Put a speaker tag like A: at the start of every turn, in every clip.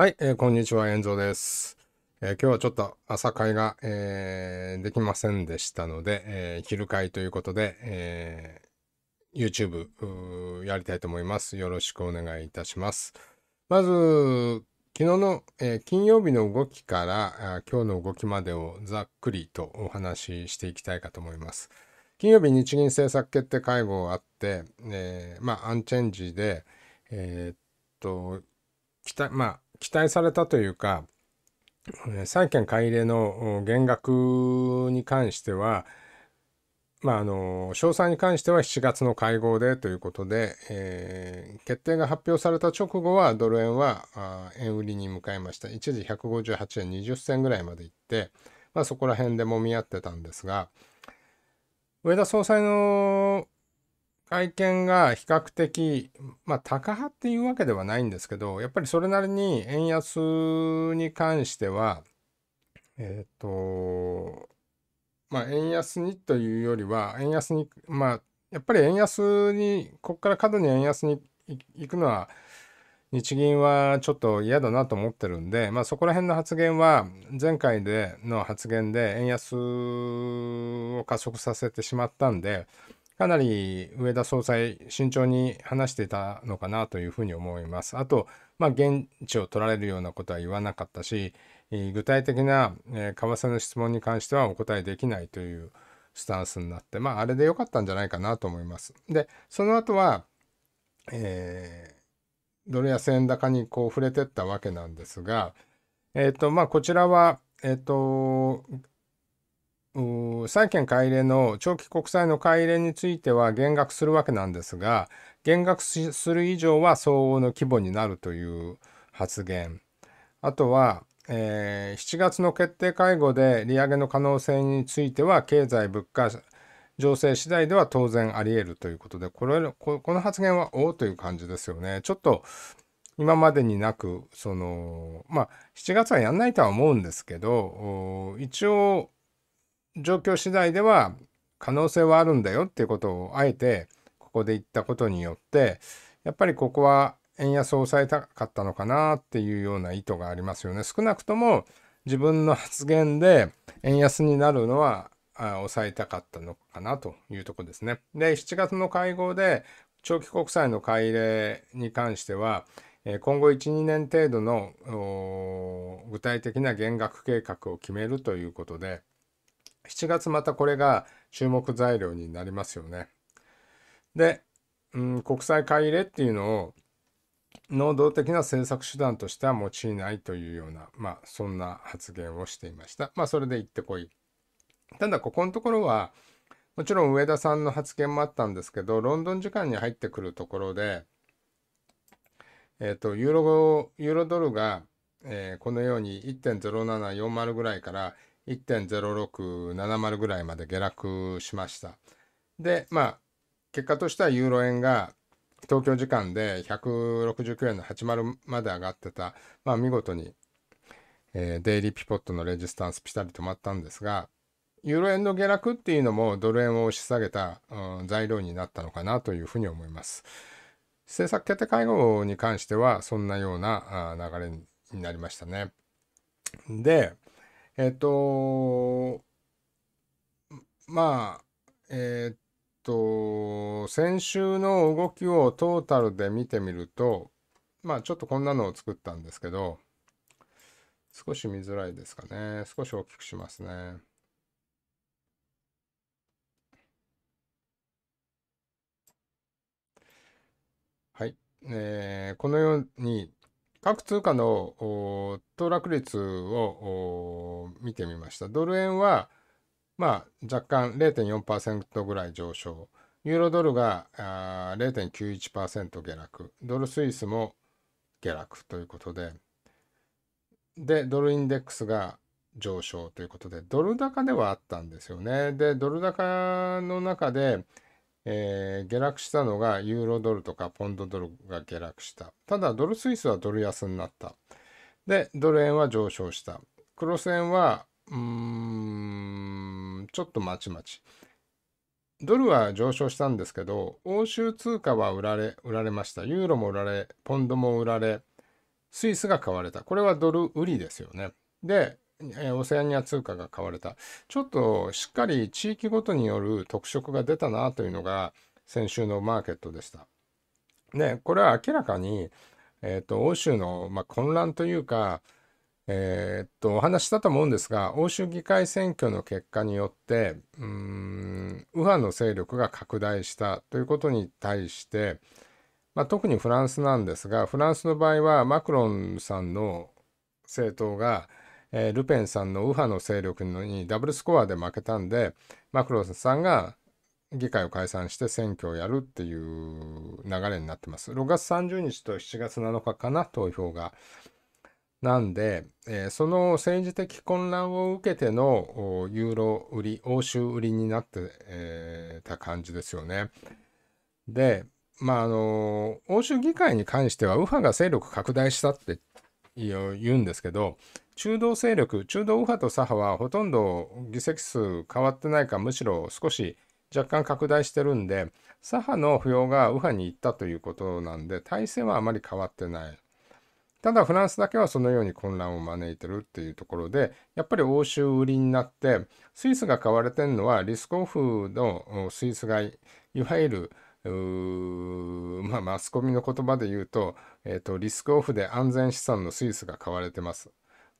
A: はい、えー、こんにちは、炎蔵です、えー、今日はちょっと朝会が、えー、できませんでしたので、え昼会ということで、え YouTube やりたいと思います。よろしくお願いいたします。まず、昨日の、え金曜日の動きから今日の動きまでをざっくりとお話ししていきたいかと思います。金曜日日銀政策決定会合があって、えまあ、アンチェンジで、えっと、まあ、期待されたというか、債権買い入れの減額に関しては、まあ、あの詳細に関しては7月の会合でということで、えー、決定が発表された直後はドル円は円売りに向かいました一時158円20銭ぐらいまで行って、まあ、そこら辺でもみ合ってたんですが上田総裁の会見が比較的、まあ、高派っていうわけではないんですけど、やっぱりそれなりに円安に関しては、えっ、ー、と、まあ、円安にというよりは、円安に、まあ、やっぱり円安に、ここから過度に円安に行くのは、日銀はちょっと嫌だなと思ってるんで、まあ、そこら辺の発言は前回での発言で円安を加速させてしまったんで、かなり上田総裁、慎重に話してたのかなというふうに思います。あと、まあ、現地を取られるようなことは言わなかったし、具体的な、為替の質問に関してはお答えできないというスタンスになって、まあ、あれで良かったんじゃないかなと思います。で、その後は、えー、ドル安円高にこう触れてったわけなんですが、えっ、ー、と、まあ、こちらは、えっ、ー、と、債券買い入れの長期国債の買い入れについては減額するわけなんですが減額する以上は相応の規模になるという発言あとは、えー、7月の決定会合で利上げの可能性については経済物価情勢次第では当然あり得るということでこれこの発言はおおという感じですよね。ちょっと今までになくそのまあ7月はやんないとは思うんですけど一応状況次第では可能性はあるんだよっていうことをあえてここで言ったことによってやっぱりここは円安を抑えたかったのかなっていうような意図がありますよね。少なくとも自分の発言で円安になるのは抑えたかったのかなというとこですね。で7月の会合で長期国債の買い入れに関しては今後12年程度の具体的な減額計画を決めるということで7月またこれが注目材料になりますよね。で、うん、国債買い入れっていうのを能動的な政策手段としては用いないというような、まあ、そんな発言をしていました。まあ、それで行ってこい。ただ、ここのところは、もちろん上田さんの発言もあったんですけど、ロンドン時間に入ってくるところで、えっ、ー、と、ユーロ、ユーロドルが、えー、このように1.0740ぐらいから1.0670ぐらいまで下落しました。で、まあ、結果としてはユーロ円が東京時間で169円の80まで上がってた、まあ見事に、えー、デイリーピポットのレジスタンスピタリ止まったんですが、ユーロ円の下落っていうのもドル円を押し下げた、うん、材料になったのかなというふうに思います。政策決定会合に関してはそんなような流れになりましたね。で、えっと、まあ、えっと、先週の動きをトータルで見てみると、まあちょっとこんなのを作ったんですけど、少し見づらいですかね。少し大きくしますね。はい。えー、このように各通貨の騰落率を見てみました。ドル円は、まあ、若干0.4%ぐらい上昇。ユーロドルがあー0.91%下落。ドルスイスも下落ということで。で、ドルインデックスが上昇ということで、ドル高ではあったんですよね。で、ドル高の中で、えー、下落したのがユーロドルとかポンドドルが下落した。ただドルスイスはドル安になった。で、ドル円は上昇した。黒線は、うーん、ちょっとまちまち。ドルは上昇したんですけど、欧州通貨は売られ、売られました。ユーロも売られ、ポンドも売られ、スイスが買われた。これはドル売りですよね。で、えオセアニア通貨が買われた。ちょっとしっかり地域ごとによる特色が出たなというのが先週のマーケットでした。で、これは明らかに、えっ、ー、と、欧州の、まあ、混乱というか、えー、っと、お話したと思うんですが、欧州議会選挙の結果によって、うーん、右派の勢力が拡大したということに対して、まあ、特にフランスなんですが、フランスの場合はマクロンさんの政党が、えー、ルペンさんの右派の勢力にダブルスコアで負けたんでマクロンさんが議会を解散して選挙をやるっていう流れになってます。6月30日と7月7日かな投票が。なんで、えー、その政治的混乱を受けてのユーロ売り欧州売りになって、えー、た感じですよね。でまああの欧州議会に関しては右派が勢力拡大したって言うんですけど中道勢力、中道右派と左派はほとんど議席数変わってないか、むしろ少し若干拡大してるんで、左派の扶養が右派に行ったということなんで、体制はあまり変わってない。ただフランスだけはそのように混乱を招いてるっていうところで、やっぱり欧州売りになって、スイスが買われてるのはリスコフのスイス買い、いわゆるまあ、マスコミの言葉で言うと、えーとリスクオフで安全資産のスイスが買われてます。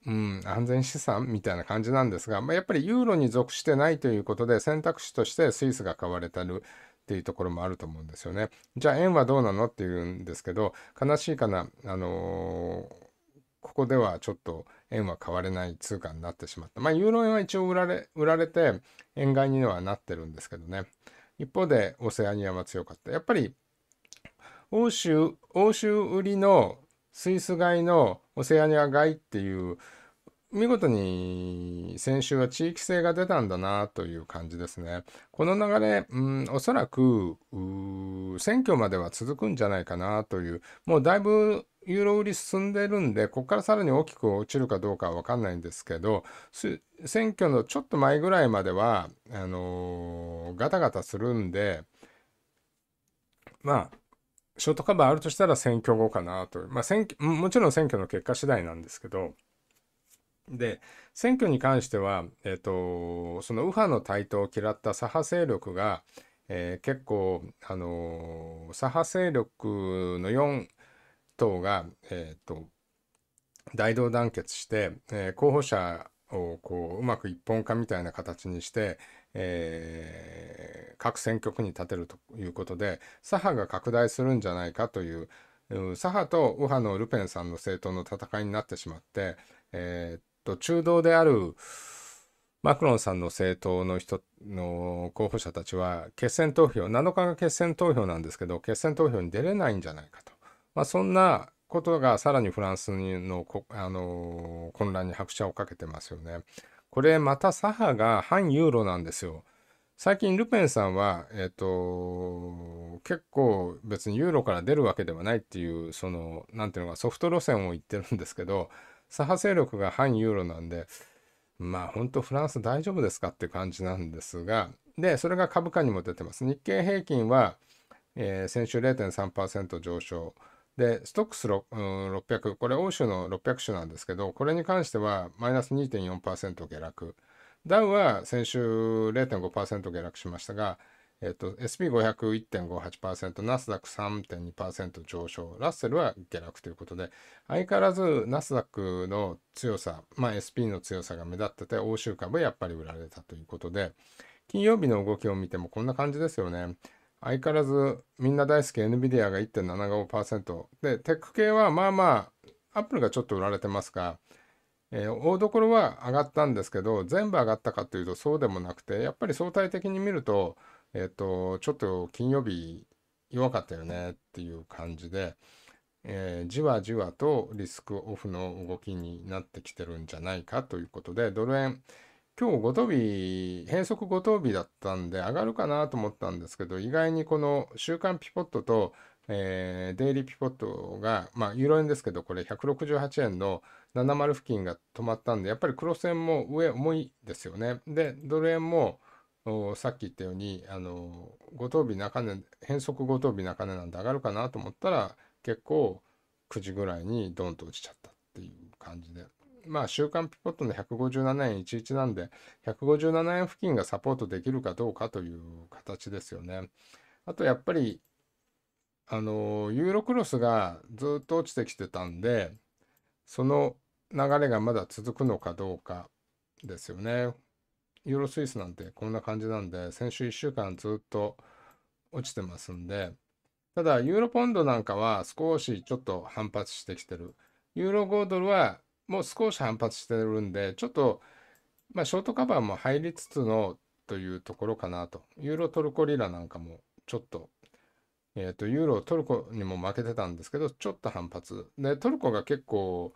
A: うん、安全資産みたいな感じなんですが、まあ、やっぱりユーロに属してないということで選択肢としてスイスが買われたるっていうところもあると思うんですよね。じゃあ円はどうなのっていうんですけど悲しいかな、あのー、ここではちょっと円は買われない通貨になってしまった。まあユーロ円は一応売られ売られて円買いにはなってるんですけどね。一方でオセアニアは強かった。やっぱり欧州、欧州売りのスイス街のオセアニア街っていう見事に先週は地域性が出たんだなという感じですね。この流れ、うん、おそらく選挙までは続くんじゃないかなという、もうだいぶユーロ売り進んでるんで、ここからさらに大きく落ちるかどうかは分かんないんですけど、選挙のちょっと前ぐらいまでは、あのー、ガタガタするんで、まあ、ショートカバーあるとしたら選挙後かなと。まあ選挙、もちろん選挙の結果次第なんですけど、で、選挙に関しては、えっ、ー、と、その右派の台頭を嫌った左派勢力が、えー、結構、あのー、左派勢力の4党が、えっ、と、大同団結して、え候補者をこううまく一本化みたいな形にして、えー、各選挙区に立てるということで左派が拡大するんじゃないかという左派と右派のルペンさんの政党の戦いになってしまって、えー、っと中道であるマクロンさんの政党の人の候補者たちは決選投票7日が決選投票なんですけど決選投票に出れないんじゃないかと、まあ、そんなことがさらにフランスのあの混乱に拍車をかけてますよね。これまた左派が反ユーロなんですよ。最近ルペンさんは、えっ、ー、と、結構別にユーロから出るわけではないっていう、その、何ていうのか、ソフト路線を言ってるんですけど、左派勢力が反ユーロなんで、まあ本当フランス大丈夫ですかって感じなんですが、で、それが株価にも出てます。日経平均は、えー、先週0.3%上昇。で、ストックス600、これ欧州の600種なんですけど、これに関してはマイナス2.4%下落。ダウは先週0.5%下落しましたが、えっと、SP500.58%、ナスダック3.2%上昇、ラッセルは下落ということで、相変わらずナスダックの強さ、まあ、SP の強さが目立ってて、欧州株やっぱり売られたということで、金曜日の動きを見てもこんな感じですよね。相変わらずみんな大好き NVIDIA が1.75%で、テック系はまあまあ、アップルがちょっと売られてますが、えー、大所は上がったんですけど、全部上がったかというとそうでもなくて、やっぱり相対的に見ると、えっ、ー、と、ちょっと金曜日弱かったよねっていう感じで、えー、じわじわとリスクオフの動きになってきてるんじゃないかということで、ドル円、今日5等日、変則5等日だったんで上がるかなと思ったんですけど、意外にこの週間ピポットと、えー、デイリーピポットが、まあ、ユーロ円ですけど、これ168円の70付近が止まったんで、やっぱりクロス円も上重いですよね。で、ドル円も、さっき言ったように、あの、5等日中根、変則5等日中根なんで上がるかなと思ったら、結構9時ぐらいにドンと落ちちゃったっていう感じで。まあ、週間ピポットの157円11なんで、157円付近がサポートできるかどうかという形ですよね。あと、やっぱり、あの、ユーロクロスがずっと落ちてきてたんで、その流れがまだ続くのかどうかですよね。ユーロスイスなんてこんな感じなんで、先週1週間ずっと落ちてますんで、ただ、ユーロポンドなんかは少しちょっと反発してきてる。ユーロ5ドルはもう少し反発してるんで、ちょっと、まあ、ショートカバーも入りつつのというところかなと。ユーロトルコリラなんかもちょっと、えっ、ー、と、ユーロトルコにも負けてたんですけど、ちょっと反発。で、トルコが結構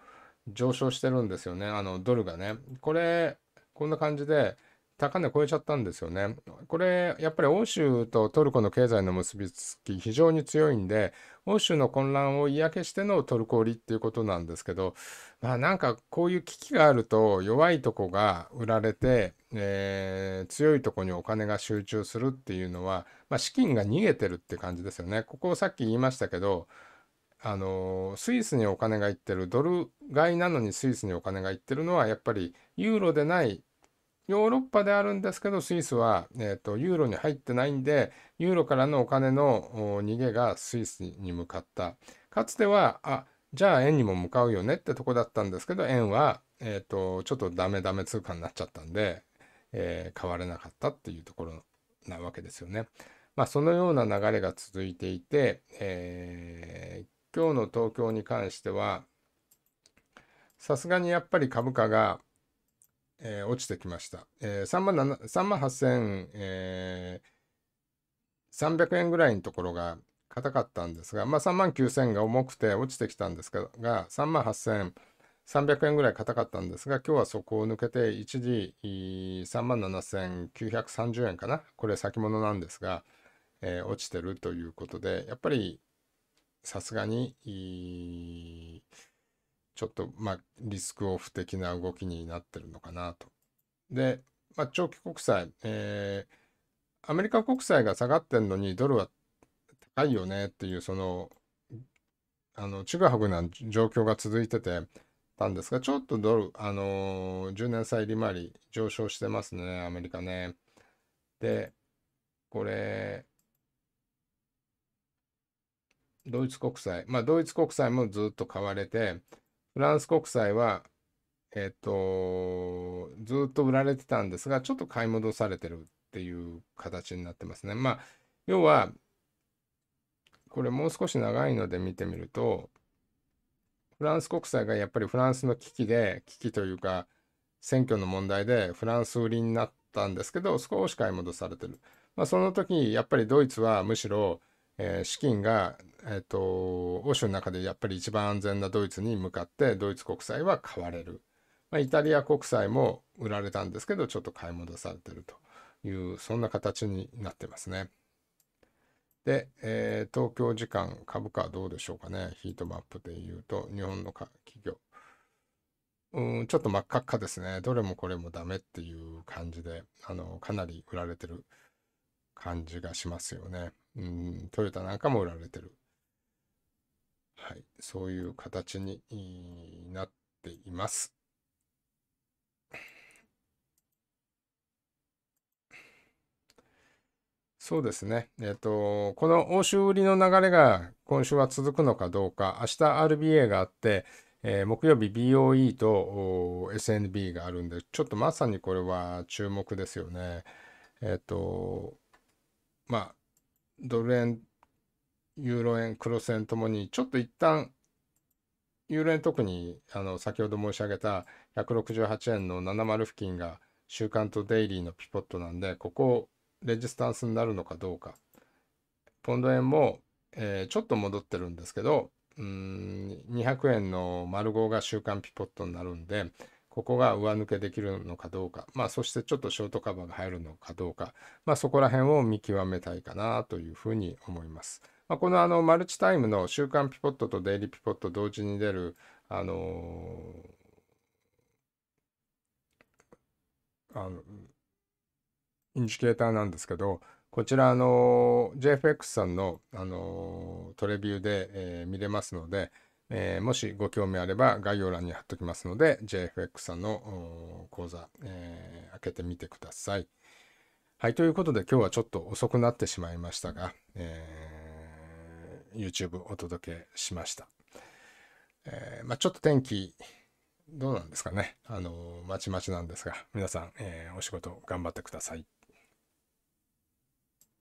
A: 上昇してるんですよね。あの、ドルがね。これ、こんな感じで、高値超えちゃったんですよね。これ、やっぱり欧州とトルコの経済の結びつき非常に強いんで、欧州の混乱を嫌気してのトルコ売りっていうことなんですけど、まあなんかこういう危機があると弱いとこが売られて、えー、強いとこにお金が集中するっていうのは、まあ、資金が逃げてるって感じですよね。ここをさっき言いましたけど、あのスイスにお金がいってるドル買いなのにスイスにお金がいってるのはやっぱりユーロでないヨーロッパであるんですけど、スイスは、えーと、ユーロに入ってないんで、ユーロからのお金の逃げがスイスに向かった。かつては、あじゃあ円にも向かうよねってとこだったんですけど、円は、えーと、とちょっとダメダメ通貨になっちゃったんで、えー、買われなかったっていうところなわけですよね。まあ、そのような流れが続いていて、えー、今日の東京に関しては、さすがにやっぱり株価がえー、落ちてきました。えー、3万 ,3 万8300、円ぐらいのところが硬かったんですが、まあ、3万9000が重くて落ちてきたんですが、3万8300円ぐらい硬かったんですが、今日はそこを抜けて一時3万7930円かな。これ先物なんですが、えー、落ちてるということで、やっぱりさすがに、ちょっと、まあ、リスクオフ的な動きになってるのかなと。で、まあ、長期国債、えー、アメリカ国債が下がってんのにドルは高いよねっていう、その、あの、ちぐはぐな状況が続いてて、たんですが、ちょっとドル、あのー、10年債利回り上昇してますね、アメリカね。で、これ、ドイツ国債、まあ、ドイツ国債もずっと買われて、フランス国債は、えっ、と、ずっと売られてたんですが、ちょっと買い戻されてるっていう形になってますね。まあ、要は、これもう少し長いので見てみると、フランス国債がやっぱりフランスの危機で、危機というか、選挙の問題でフランス売りになったんですけど、少し買い戻されてる。まあ、その時、やっぱりドイツはむしろ、えー、資金が、えーと、欧州の中でやっぱり一番安全なドイツに向かってドイツ国債は買われる、まあ、イタリア国債も売られたんですけどちょっと買い戻されてるというそんな形になってますね。で、えー、東京時間株価どうでしょうかねヒートマップでいうと日本の企業うんちょっと真っ赤っかですねどれもこれもダメっていう感じであのかなり売られてる感じがしますよね。うん、トヨタなんかも売られてる。はい、そういう形になっています。そうですね。えっ、ー、と、この欧州売りの流れが今週は続くのかどうか、明日 RBA があって、えー、木曜日 BOE と SNB があるんで、ちょっとまさにこれは注目ですよね。えっ、ー、と、まあ、ドル円、ユーロ円、クロス円ともに、ちょっと一旦、ユーロ円特に、あの、先ほど申し上げた168円の70付近が週間とデイリーのピポットなんで、ここ、レジスタンスになるのかどうか。ポンド円も、えー、ちょっと戻ってるんですけど、うん、200円の丸5が週間ピポットになるんで、ここが上抜けできるのかどうか、まあ、そしてちょっとショートカバーが入るのかどうか、まあ、そこら辺を見極めたいかなというふうに思います。まあ、このあのマルチタイムの週間ピポットとデイリーピポット同時に出る、あのー、あのインジケーターなんですけど、こちら、あのー、JFX さんの、あのー、トレビューで、えー、見れますので、えー、もしご興味あれば概要欄に貼っときますので、JFX さんの講座、えー、開けてみてください。はい、ということで今日はちょっと遅くなってしまいましたが、えー、YouTube お届けしました。えー、まあ、ちょっと天気、どうなんですかね。あのまちまちなんですが、皆さん、えお仕事頑張ってください。